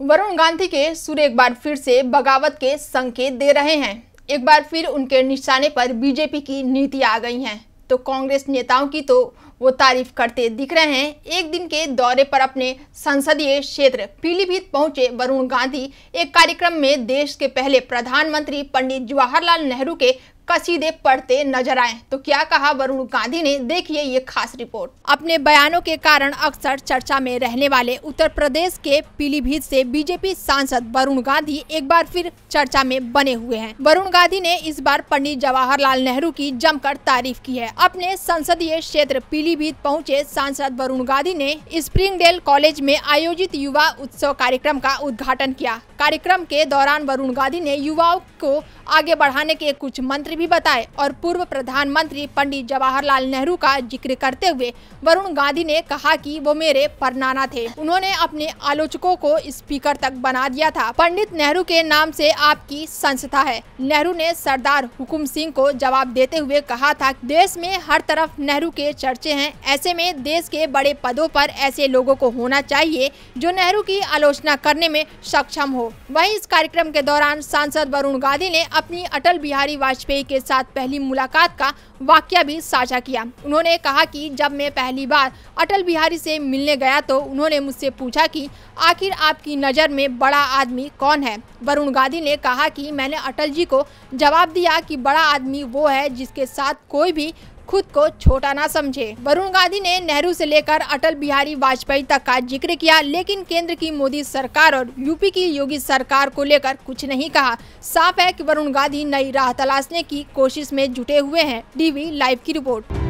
वरुण गांधी के सुर एक बार फिर से बगावत के संकेत दे रहे हैं एक बार फिर उनके निशाने पर बीजेपी की नीति आ गई है तो कांग्रेस नेताओं की तो वो तारीफ करते दिख रहे हैं एक दिन के दौरे पर अपने संसदीय क्षेत्र पीलीभीत पहुंचे वरुण गांधी एक कार्यक्रम में देश के पहले प्रधानमंत्री पंडित जवाहरलाल नेहरू के कसीदे पढ़ते नजर आए तो क्या कहा वरुण गांधी ने देखिए ये खास रिपोर्ट अपने बयानों के कारण अक्सर चर्चा में रहने वाले उत्तर प्रदेश के पीलीभीत से बीजेपी सांसद वरुण गांधी एक बार फिर चर्चा में बने हुए हैं वरुण गांधी ने इस बार पंडित जवाहरलाल नेहरू की जमकर तारीफ की है अपने संसदीय क्षेत्र पीलीभीत पहुँचे सांसद वरुण गांधी ने स्प्रिंगडेल कॉलेज में आयोजित युवा उत्सव कार्यक्रम का उद्घाटन किया कार्यक्रम के दौरान वरुण गांधी ने युवाओं को आगे बढ़ाने के कुछ मंत्र भी बताए और पूर्व प्रधानमंत्री पंडित जवाहरलाल नेहरू का जिक्र करते हुए वरुण गांधी ने कहा कि वो मेरे परनाना थे उन्होंने अपने आलोचकों को स्पीकर तक बना दिया था पंडित नेहरू के नाम से आपकी संस्था है नेहरू ने सरदार हुकुम सिंह को जवाब देते हुए कहा था देश में हर तरफ नेहरू के चर्चे हैं ऐसे में देश के बड़े पदों पर ऐसे लोगों को होना चाहिए जो नेहरू की आलोचना करने में सक्षम हो वहीं इस कार्यक्रम के दौरान सांसद वरुण गांधी ने अपनी अटल बिहारी वाजपेयी के साथ पहली मुलाकात का वाक्य भी साझा किया उन्होंने कहा कि जब मैं पहली बार अटल बिहारी से मिलने गया तो उन्होंने मुझसे पूछा कि आखिर आपकी नज़र में बड़ा आदमी कौन है वरुण गांधी ने कहा कि मैंने अटल जी को जवाब दिया कि बड़ा आदमी वो है जिसके साथ कोई भी खुद को छोटा ना समझे वरुण गांधी ने नेहरू से लेकर अटल बिहारी वाजपेयी तक का जिक्र किया लेकिन केंद्र की मोदी सरकार और यूपी की योगी सरकार को लेकर कुछ नहीं कहा साफ है कि वरुण गांधी नई राह तलाशने की कोशिश में जुटे हुए हैं डीवी लाइव की रिपोर्ट